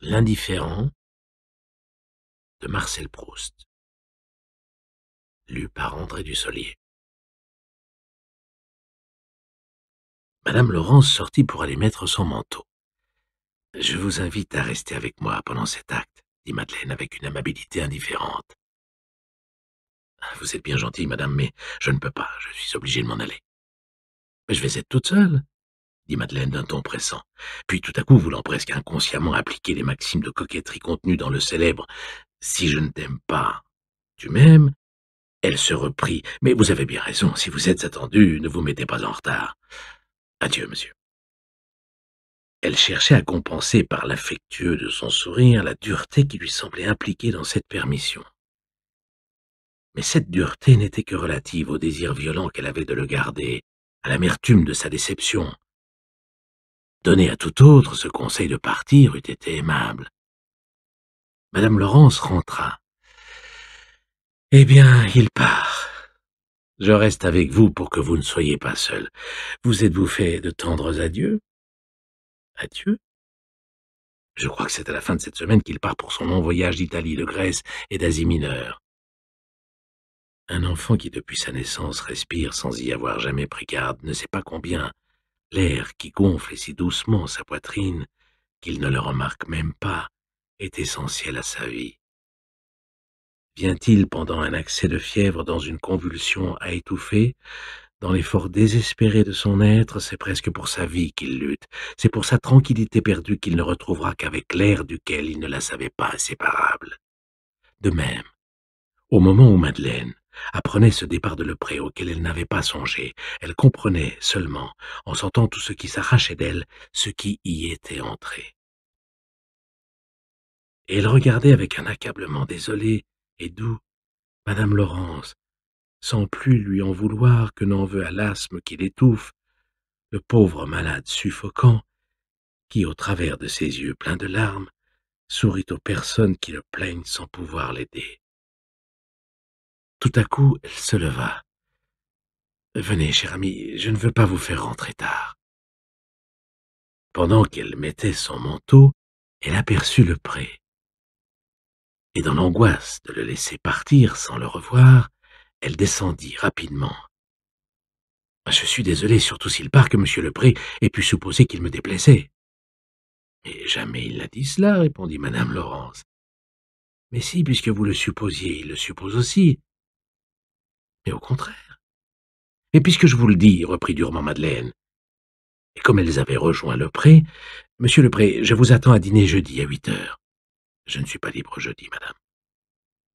L'indifférent de Marcel Proust, lu par André Dussolier. Madame Laurence sortit pour aller mettre son manteau. Je vous invite à rester avec moi pendant cet acte, dit Madeleine avec une amabilité indifférente. Vous êtes bien gentille, madame, mais je ne peux pas, je suis obligée de m'en aller. Mais je vais être toute seule, dit Madeleine d'un ton pressant. Puis tout à coup, voulant presque inconsciemment appliquer les maximes de coquetterie contenues dans le célèbre Si je ne t'aime pas, tu m'aimes Elle se reprit. Mais vous avez bien raison, si vous êtes attendu, ne vous mettez pas en retard. Adieu, monsieur. Elle cherchait à compenser par l'affectueux de son sourire la dureté qui lui semblait impliquée dans cette permission. Mais cette dureté n'était que relative au désir violent qu'elle avait de le garder, à l'amertume de sa déception, Donner à tout autre ce conseil de partir eût été aimable. Madame Laurence rentra. Eh bien, il part. Je reste avec vous pour que vous ne soyez pas seul. Vous êtes-vous fait de tendres adieux Adieu Je crois que c'est à la fin de cette semaine qu'il part pour son long voyage d'Italie, de Grèce et d'Asie mineure. Un enfant qui depuis sa naissance respire sans y avoir jamais pris garde ne sait pas combien L'air qui gonfle si doucement sa poitrine qu'il ne le remarque même pas est essentiel à sa vie. Vient-il pendant un accès de fièvre dans une convulsion à étouffer Dans l'effort désespéré de son être, c'est presque pour sa vie qu'il lutte, c'est pour sa tranquillité perdue qu'il ne retrouvera qu'avec l'air duquel il ne la savait pas inséparable. De même, au moment où Madeleine, apprenait ce départ de Lepré auquel elle n'avait pas songé. Elle comprenait seulement, en sentant tout ce qui s'arrachait d'elle, ce qui y était entré. Et elle regardait avec un accablement désolé et doux Madame Laurence, sans plus lui en vouloir que n'en veut à l'asthme qui l'étouffe, le pauvre malade suffocant, qui, au travers de ses yeux pleins de larmes, sourit aux personnes qui le plaignent sans pouvoir l'aider. Tout à coup, elle se leva. Venez, cher ami, je ne veux pas vous faire rentrer tard. Pendant qu'elle mettait son manteau, elle aperçut le pré. Et dans l'angoisse de le laisser partir sans le revoir, elle descendit rapidement. Ah, je suis désolé, surtout s'il part, que monsieur pré ait pu supposer qu'il me déplaisait. Mais jamais il n'a dit cela, répondit madame Laurence. Mais si, puisque vous le supposiez, il le suppose aussi au contraire. Et puisque je vous le dis, reprit durement Madeleine, et comme elles avaient rejoint le pré, Monsieur le pré, je vous attends à dîner jeudi à huit heures. Je ne suis pas libre jeudi, madame.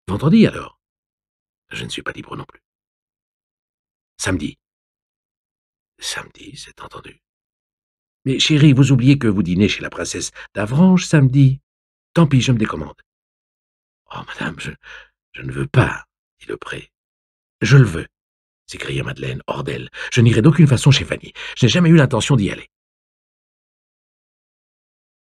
Vendredi alors Je ne suis pas libre non plus. Samedi. Samedi, c'est entendu. Mais chérie, vous oubliez que vous dînez chez la princesse d'Avranches samedi. Tant pis, je me décommande. Oh, madame, je, je ne veux pas, dit le pré. Je le veux, s'écria Madeleine, hors d'elle. Je n'irai d'aucune façon chez Fanny. Je n'ai jamais eu l'intention d'y aller.